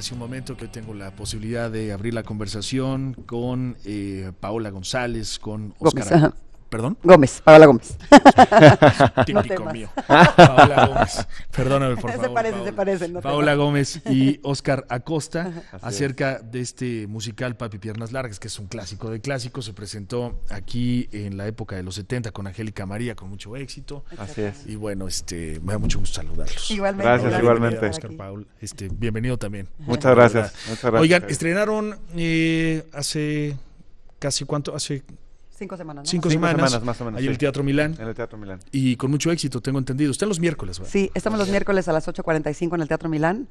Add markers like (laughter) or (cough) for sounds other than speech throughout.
hace un momento que tengo la posibilidad de abrir la conversación con eh, Paola González, con Oscar. ¿Perdón? Gómez, Paola Gómez. (laughs) Típico mío. Paola Gómez. Perdóname, por favor. Se parece, se parece. Paola Gómez y Oscar Acosta acerca de este musical Papi Piernas Largas, que es un clásico de clásicos. Se presentó aquí en la época de los 70 con Angélica María con mucho éxito. Así es. Y bueno, este, me da mucho gusto saludarlos. Igualmente. Gracias, igualmente. Oscar Paul, este, bienvenido también. Muchas gracias. Muchas gracias. Oigan, estrenaron eh, hace casi cuánto, hace Cinco semanas. Cinco, semanas, más o menos. Ahí el Teatro Milán. En el Teatro Milán. Y con mucho éxito, tengo entendido. Usted los miércoles, ¿verdad? Sí, estamos los miércoles a las 8.45 en el Teatro Milán.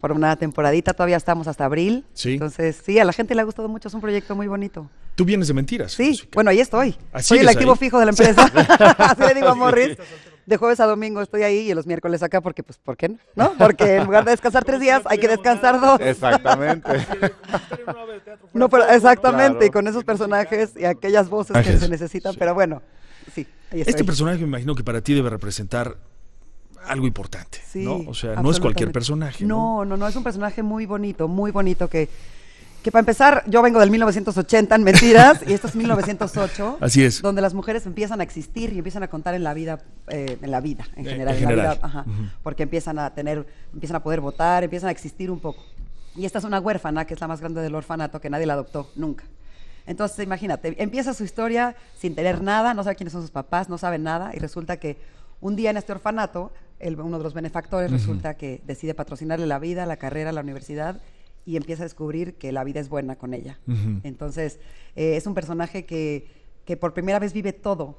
Por una temporadita, todavía estamos hasta abril. Sí. Entonces, sí, a la gente le ha gustado mucho. Es un proyecto muy bonito. Tú vienes de mentiras. Sí, bueno, ahí estoy. Así Soy el activo fijo de la empresa. (laughs) Así le digo a Morris de jueves a domingo estoy ahí y los miércoles acá, porque, pues, ¿por qué no? ¿No? Porque en lugar de descansar tres días, hay que descansar dos. Exactamente. no, pero exactamente, y con esos personajes y aquellas voces que se necesitan, pero bueno, sí. este personaje me imagino que para ti debe representar algo importante, sí, ¿no? O sea, no es cualquier personaje. no, no, no, es un personaje muy bonito, muy bonito que que para empezar, yo vengo del 1980 en Mentiras y esto es 1908. (laughs) Así es. Donde las mujeres empiezan a existir y empiezan a contar en la vida, eh, en la vida en eh, general. En, La vida, ajá, Porque empiezan a tener, empiezan a poder votar, empiezan a existir un poco. Y esta es una huérfana, que es la más grande del orfanato, que nadie la adoptó nunca. Entonces, imagínate, empieza su historia sin tener nada, no sabe quiénes son sus papás, no sabe nada, y resulta que un día en este orfanato, uno de los benefactores resulta que decide patrocinarle la vida, la carrera, la universidad, y empieza a descubrir que la vida es buena con ella. Entonces, eh, es un personaje que, por primera vez vive todo.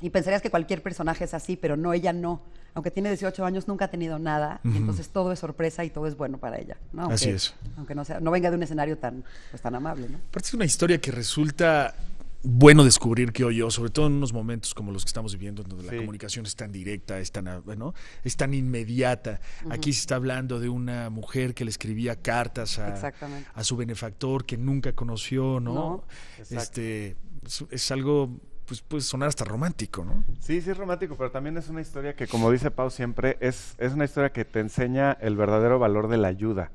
Y pensarías que cualquier personaje es así, pero no, ella no. Aunque tiene 18 años, nunca ha tenido nada. entonces todo es sorpresa y todo es bueno para ella. así es. Aunque no, venga de un escenario tan, pues, tan amable. ¿no? Aparte es una historia que resulta bueno descubrir que hoy yo, sobre todo en unos momentos como los que estamos viviendo, donde la comunicación es tan directa, es tan, bueno es tan inmediata. Aquí se está hablando de una mujer que le escribía cartas a, su benefactor que nunca conoció, ¿no? este es, algo, pues puede sonar hasta romántico, ¿no? Sí, sí es romántico, pero también es una historia que, como dice Pau siempre, es, es una historia que te enseña el verdadero valor de la ayuda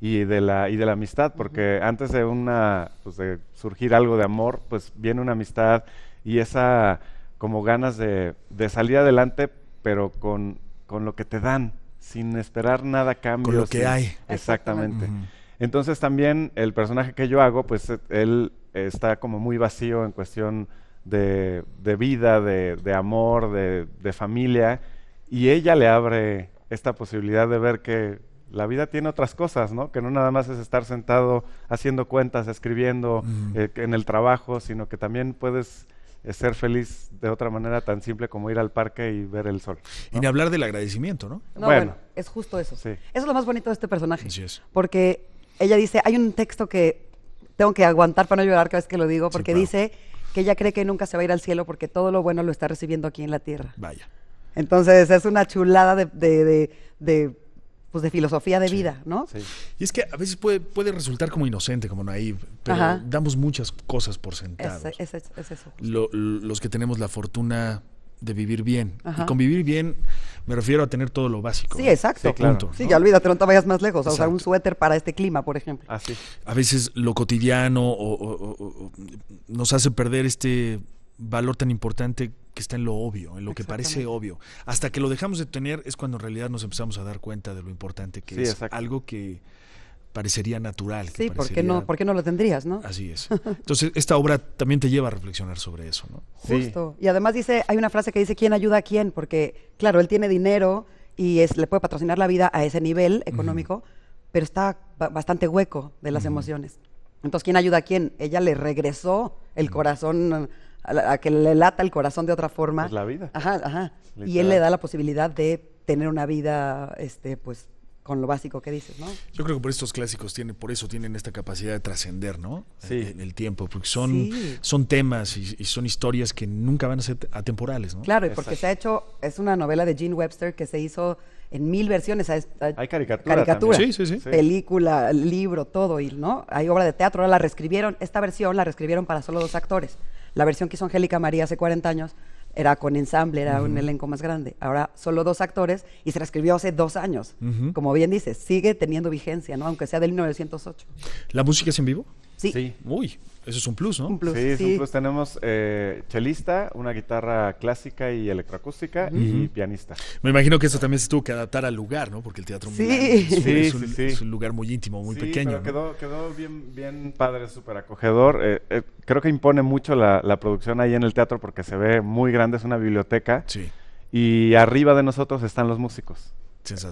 y, de la, y de la amistad, porque antes de, una, pues, de surgir algo de amor, pues viene una amistad y esa como ganas de, salir adelante, pero con, lo que te dan, sin esperar nada cambio. Con lo que hay. Exactamente. Entonces también el personaje que yo hago, pues él está como muy vacío en cuestión de, vida, de, amor, de, de familia, y ella le abre esta posibilidad de ver que la vida tiene otras cosas, ¿no? Que no nada más es estar sentado haciendo cuentas, escribiendo eh, en el trabajo, sino que también puedes eh, ser feliz de otra manera tan simple como ir al parque y ver el sol. Y ni hablar del agradecimiento, ¿no? no bueno, es justo eso. Sí. Eso es lo más bonito de este personaje. es. Porque ella dice, hay un texto que tengo que aguantar para no llorar cada vez que lo digo, porque dice que ella cree que nunca se va a ir al cielo porque todo lo bueno lo está recibiendo aquí en la tierra. Vaya. Entonces es una chulada de, de, de pues de filosofía de vida, ¿no? Sí. Y es que a veces puede, puede resultar como inocente, como naive, pero damos muchas cosas por sentado. Es, eso. los que tenemos la fortuna de vivir bien. Y con vivir bien me refiero a tener todo lo básico. Sí, exacto. Sí, ya olvídate, no te vayas más lejos. A usar un suéter para este clima, por ejemplo. Así. A veces lo cotidiano nos hace perder este valor tan importante que está en lo obvio, en lo que parece obvio. Hasta que lo dejamos de tener es cuando en realidad nos empezamos a dar cuenta de lo importante que es algo que parecería natural. Sí, ¿por, qué no, no lo tendrías, no? Así es. (laughs) Entonces, esta obra también te lleva a reflexionar sobre eso, ¿no? Justo. Y además dice, hay una frase que dice, ¿quién ayuda a quién? Porque, claro, él tiene dinero y es, le puede patrocinar la vida a ese nivel económico, pero está bastante hueco de las emociones. Entonces, ¿quién ayuda a quién? Ella le regresó el corazón a, que le lata el corazón de otra forma. Es pues la vida. Ajá, ajá. Y él le da la posibilidad de tener una vida, este, pues, con lo básico que dices, ¿no? Yo creo que por estos clásicos tiene, por eso tienen esta capacidad de trascender, ¿no? Sí. Eh, en, el tiempo, porque son, son temas y, son historias que nunca van a ser atemporales, ¿no? Claro, y porque se ha hecho, es una novela de Gene Webster que se hizo en mil versiones. Hay, caricatura. Película, libro, todo, ¿no? Hay obra de teatro, ahora la reescribieron, esta versión la reescribieron para solo dos actores. La versión que hizo Angélica María hace 40 años era con ensamble, era un elenco más grande. Ahora solo dos actores y se reescribió hace dos años. Como bien dices, sigue teniendo vigencia, ¿no? Aunque sea del 1908. ¿La música es en vivo? Sí. Uy, eso es un plus, ¿no? sí, un plus. Tenemos eh, chelista, una guitarra clásica y electroacústica y pianista. Me imagino que eso también se tuvo que adaptar al lugar, ¿no? Porque el teatro es, un, lugar muy íntimo, muy pequeño. quedó, bien, padre, súper acogedor. Eh, eh, creo que impone mucho la, la producción ahí en el teatro porque se ve muy grande, es una biblioteca. Sí. Y arriba de nosotros están los músicos.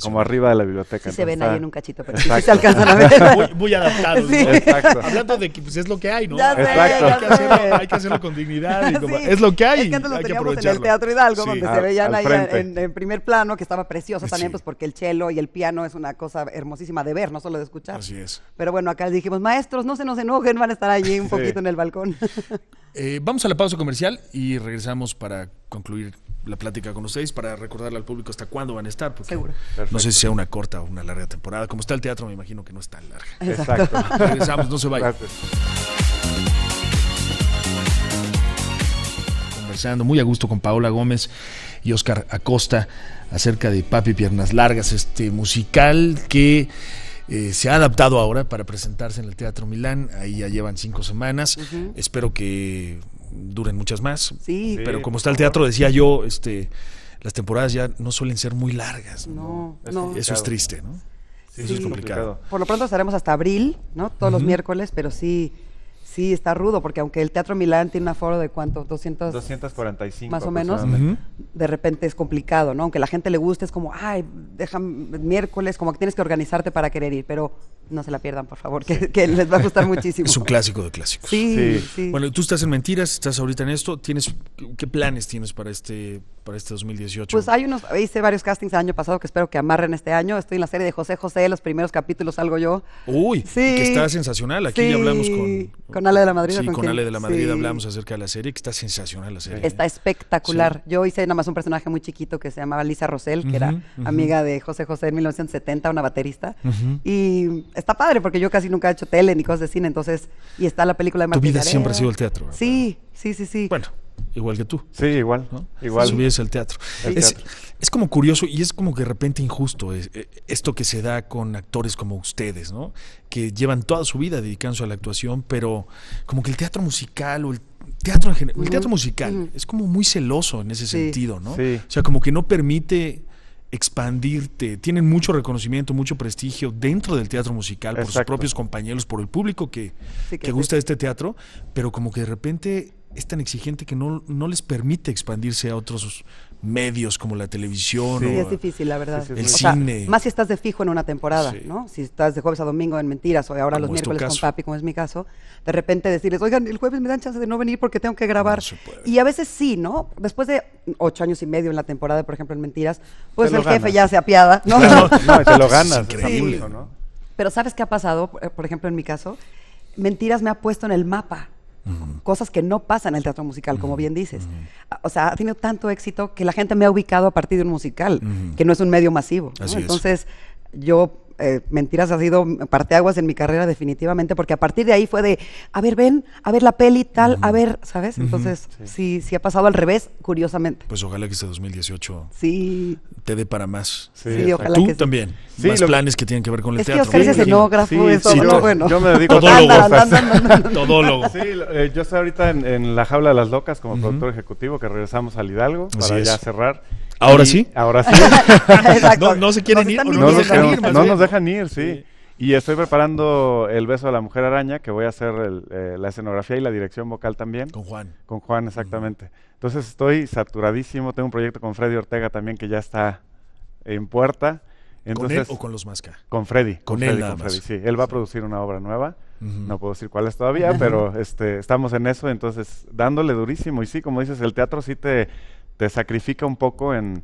Como arriba de la biblioteca. se ven ahí en ah, un cachito, pero sí se alcanzan a ver. Muy, adaptados. (laughs) Hablando de que pues, es lo que hay, ¿no? Exacto. Hay que, hacerlo, hay que hacerlo con dignidad. Y (laughs) como, es lo que hay. Es que lo teníamos en el Teatro Hidalgo, donde se veían ahí en, primer plano, que estaba precioso también, pues porque el cello y el piano es una cosa hermosísima de ver, no solo de escuchar. Así es. Pero bueno, acá dijimos, maestros, no se nos enojen, van a estar allí un poquito en el balcón. (laughs) Eh, vamos a la pausa comercial y regresamos para concluir la plática con ustedes para recordarle al público hasta cuándo van a estar. Porque No sé si sea una corta o una larga temporada. Como está el teatro, me imagino que no es tan larga. Exacto. (laughs) Regresamos, no se vayan. Conversando muy a gusto con Paola Gómez y Oscar Acosta acerca de Papi Piernas Largas, este musical que... Eh, se ha adaptado ahora para presentarse en el Teatro Milán, ahí ya llevan cinco semanas, espero que duren muchas más. Sí. Pero como está el teatro, decía yo, este, las temporadas ya no suelen ser muy largas. No, Eso es triste, ¿no? Eso es complicado. Por lo pronto estaremos hasta abril, ¿no? Todos los miércoles, pero sí Sí, está rudo, porque aunque el Teatro Milán tiene un aforo de cuánto, 200... 245. Más o menos, de repente es complicado, ¿no? Aunque la gente le guste, es como, ay, déjame miércoles, como que tienes que organizarte para querer ir, pero no se la pierdan, por favor, que, les va a gustar muchísimo. (laughs) Es un clásico de clásicos. Sí, sí, Bueno, tú estás en Mentiras, estás ahorita en esto, ¿tienes qué planes tienes para este para este 2018? Pues hay unos, hice varios castings el año pasado que espero que amarren este año. Estoy en la serie de José José, los primeros capítulos salgo yo. Uy, sí. que está sensacional. Aquí ya hablamos con, con Ale de la Madrid. Sí, con, Ale de la Madrid hablamos acerca de la serie, que está sensacional la serie. ¿eh? Está espectacular. Yo hice nada más un personaje muy chiquito que se llamaba Lisa Rosell, que era amiga de José José en 1970, una baterista. Y está padre porque yo casi nunca he hecho tele ni cosas de cine, entonces... Y está la película de Martín Tu vida siempre ha sido el teatro. Sí, sí, sí, sí. Bueno igual que tú. Sí, igual. ¿no? igual. al teatro. El es, teatro. es, como curioso y es como que de repente injusto es, eh, eh, esto que se da con actores como ustedes, ¿no? Que llevan toda su vida dedicándose a la actuación, pero como que el teatro musical o el teatro en general, el teatro musical es como muy celoso en ese sentido, ¿no? Sí. O sea, como que no permite expandirte, tienen mucho reconocimiento, mucho prestigio dentro del teatro musical, por sus propios compañeros, por el público que, gusta que, gusta este teatro, pero como que de repente es tan exigente que no, les permite expandirse a otros medios como la televisión. Sí, es difícil, la verdad. el cine. más si estás de fijo en una temporada, ¿no? Si estás de jueves a domingo en Mentiras o ahora los miércoles con papi, como es mi caso, de repente decirles, oigan, el jueves me dan chance de no venir porque tengo que grabar. y a veces sí, ¿no? Después de ocho años y medio en la temporada, por ejemplo, en Mentiras, pues el jefe ya se apiada, ¿no? (laughs) no, te lo ganas, es ¿no? Pero ¿sabes qué ha pasado? Por ejemplo, en mi caso, Mentiras me ha puesto en el mapa cosas que no pasan en el teatro musical, como bien dices. Ah, o sea, ha tenido tanto éxito que la gente me ha ubicado a partir de un musical, que no es un medio masivo. Entonces, yo eh, Mentiras ha sido parteaguas en mi carrera definitivamente, porque a partir de ahí fue de, a ver, ven, a ver la peli, tal, a ver, ¿sabes? Entonces, si ha pasado al revés, curiosamente. Pues ojalá que este 2018 sí. te dé para más. Sí, ojalá. Tú también, más planes que tienen que ver con el teatro. Que Oscar es escenógrafo, yo, bueno. yo, me dedico a Todólogo. (laughs) Sí, eh, yo estoy ahorita en, La Jaula de las Locas como productor ejecutivo, que regresamos al Hidalgo para ya cerrar. ¿Ahora sí? Ahora sí. (laughs) no, se quieren ir. No, nos dejan, ir no nos dejan ir, sí. Y estoy preparando El beso de la mujer araña, que voy a hacer eh, la escenografía y la dirección vocal también. Con Juan. Con Juan, exactamente. Entonces estoy saturadísimo. Tengo un proyecto con Freddy Ortega también que ya está en puerta. Entonces, ¿Con él o con los Masca? Con Freddy. Con, Freddy, él sí. Él va a producir una obra nueva. No puedo decir cuál es todavía, (laughs) pero este, estamos en eso. Entonces, dándole durísimo. Y sí, como dices, el teatro sí te te sacrifica un poco en,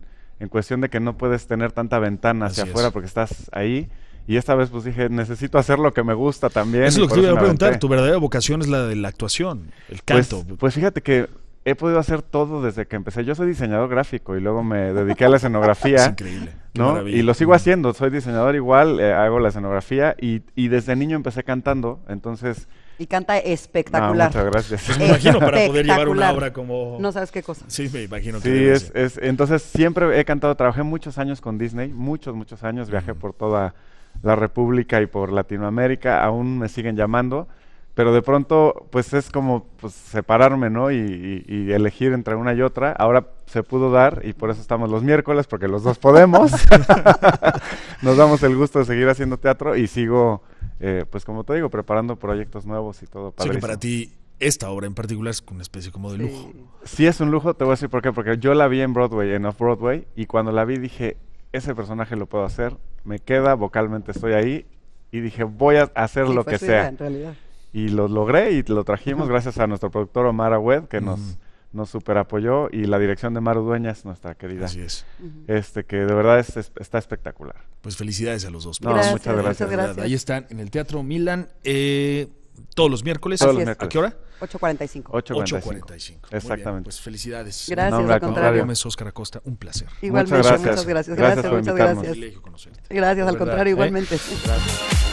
cuestión de que no puedes tener tanta ventana hacia afuera porque estás ahí. Y esta vez pues dije, necesito hacer lo que me gusta también. Eso es lo que te iba a preguntar, tu verdadera vocación es la de la actuación, el pues, canto. Pues, fíjate que he podido hacer todo desde que empecé. Yo soy diseñador gráfico y luego me dediqué a la escenografía. (laughs) es increíble. ¿no? Y lo sigo mm. haciendo, soy diseñador igual, eh, hago la escenografía y, y desde niño empecé cantando, entonces y canta espectacular. Ah, muchas gracias. Pues me imagino para poder llevar una obra como... No sabes qué cosa. Sí, me imagino. Que sí, entonces siempre he cantado, trabajé muchos años con Disney, muchos, muchos años, viajé por toda la República y por Latinoamérica, aún me siguen llamando pero de pronto pues es como pues, separarme, ¿no? Y, elegir entre una y otra. Ahora se pudo dar y por eso estamos los miércoles, porque los dos podemos. (laughs) Nos damos el gusto de seguir haciendo teatro y sigo, eh, pues como te digo, preparando proyectos nuevos y todo. para. Sí, que para ti esta obra en particular es una especie como de lujo. Sí. es un lujo, te voy a decir por qué, porque yo la vi en Broadway, en Off-Broadway, y cuando la vi dije, ese personaje lo puedo hacer, me queda, vocalmente estoy ahí, y dije, voy a hacer lo que sea. En realidad. Y lo logré y lo trajimos gracias a nuestro productor Omar Agüed, que nos, nos super apoyó, y la dirección de Maru Dueñas, nuestra querida. Así es. Este, que de verdad está espectacular. Pues felicidades a los dos. muchas, gracias. Ahí están en el Teatro Milan. Eh, todos los miércoles. ¿A qué hora? 8.45. 8.45. Exactamente. pues felicidades. Gracias, al contrario. es Oscar Acosta, un placer. Igualmente, muchas gracias. Muchas gracias, gracias, muchas gracias. Gracias, al contrario, ¿eh? igualmente. Gracias.